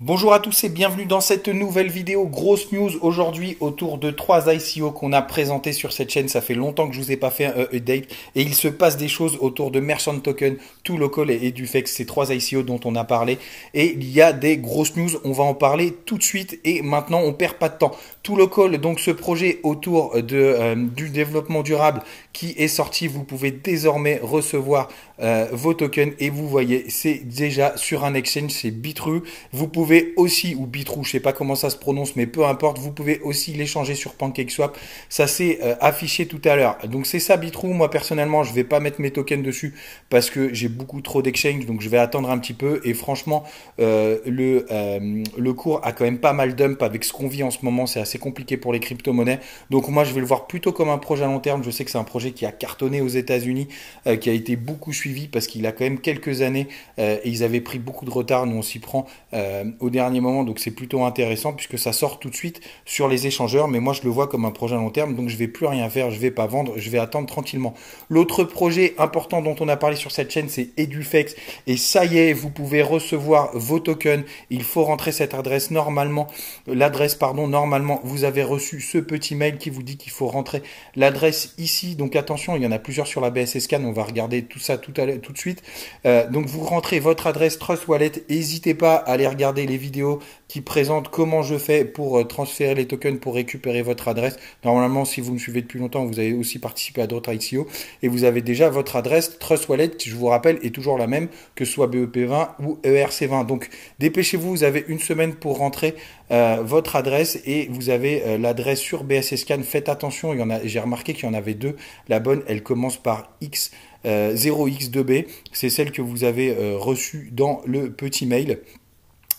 Bonjour à tous et bienvenue dans cette nouvelle vidéo grosse news aujourd'hui autour de trois ICO qu'on a présenté sur cette chaîne. Ça fait longtemps que je vous ai pas fait un update et il se passe des choses autour de Merchant Token, tout Local et que ces trois ICO dont on a parlé. Et il y a des grosses news, on va en parler tout de suite et maintenant on perd pas de temps. tout donc ce projet autour de, euh, du développement durable qui est sorti, vous pouvez désormais recevoir euh, vos tokens et vous voyez c'est déjà sur un exchange, c'est Bitru. Vous pouvez vous pouvez aussi, ou Bitrou, je sais pas comment ça se prononce, mais peu importe, vous pouvez aussi l'échanger sur PancakeSwap. Ça s'est euh, affiché tout à l'heure. Donc c'est ça Bitrou. Moi personnellement, je ne vais pas mettre mes tokens dessus parce que j'ai beaucoup trop d'exchange, donc je vais attendre un petit peu. Et franchement, euh, euh, le, cours a quand même pas mal dump avec ce qu'on vit en ce moment. C'est assez compliqué pour les crypto-monnaies. Donc moi, je vais le voir plutôt comme un projet à long terme. Je sais que c'est un projet qui a cartonné aux États-Unis, qui a été beaucoup suivi parce qu'il a quand même quelques années et ils avaient pris beaucoup de retard. Nous, on s'y prend au dernier moment, donc c'est plutôt intéressant puisque ça sort tout de suite sur les échangeurs. Mais moi, je le vois comme un projet à long terme, donc je vais plus rien faire, je ne vais pas vendre, je vais attendre tranquillement. L'autre projet important dont on a parlé sur cette chaîne, c'est Edufex. Et ça y est, vous pouvez recevoir vos tokens. Il faut rentrer cette adresse normalement, l'adresse pardon, normalement, vous avez reçu ce petit mail qui vous dit qu'il faut rentrer l'adresse ici. Donc attention, il y en a plusieurs sur la BSSCAN, on va regarder tout ça tout, de suite. Euh, donc vous rentrez votre adresse Trust Wallet, n'hésitez pas à aller regarder les vidéos qui présentent comment je fais pour euh, transférer les tokens pour récupérer votre adresse. Normalement, si vous me suivez depuis longtemps, vous avez aussi participé à d'autres ICO et vous avez déjà votre adresse Trust Wallet qui, je vous rappelle, est toujours la même, que soit BEP20 ou ERC20. Donc, dépêchez-vous, vous avez une semaine pour rentrer euh, votre adresse et vous avez euh, l'adresse sur BSScan. Faites attention, j'ai remarqué qu'il y en avait deux. La bonne, elle commence par X. 0x2b, c'est celle que vous avez reçue dans le petit mail.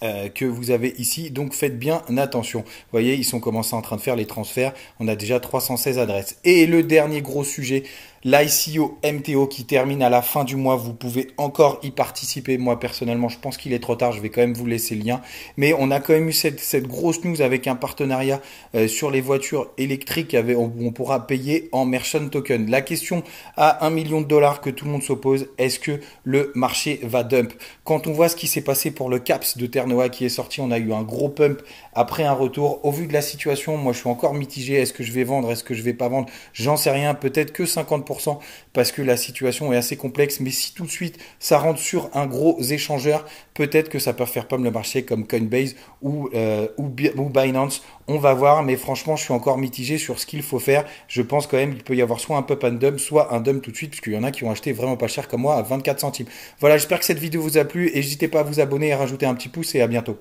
Euh, que vous avez ici. Donc faites bien attention. Vous voyez, ils sont commencés en train de faire les transferts. On a déjà 316 adresses. Et le dernier gros sujet L'ICO MTO qui termine à la fin du mois, vous pouvez encore y participer. Moi personnellement, je pense qu'il est trop tard, je vais quand même vous laisser le lien. Mais on a quand même eu cette, grosse news avec un partenariat euh, sur les voitures électriques où on, pourra payer en merchant token. La question à 1 million de dollars que tout le monde s'oppose, est-ce que le marché va dump Quand on voit ce qui s'est passé pour le CAPS de Ternoa qui est sorti, on a eu un gros pump après un retour. Au vu de la situation, moi je suis encore mitigé. Est-ce que je vais vendre Est-ce que je vais pas vendre J'en sais rien. Peut-être que 50% parce que la situation est assez complexe. Mais si tout de suite ça rentre sur un gros échangeur, peut-être que ça peut faire pomme le marché comme Coinbase ou, euh, ou, Binance. On va voir, mais franchement, je suis encore mitigé sur ce qu'il faut faire. Je pense quand même qu'il peut y avoir soit un pop and dump, soit un dump tout de suite, puisqu'il qu'il y en a qui ont acheté vraiment pas cher comme moi à 24 centimes. Voilà, j'espère que cette vidéo vous a plu. N'hésitez pas à vous abonner et à rajouter un petit pouce et à bientôt.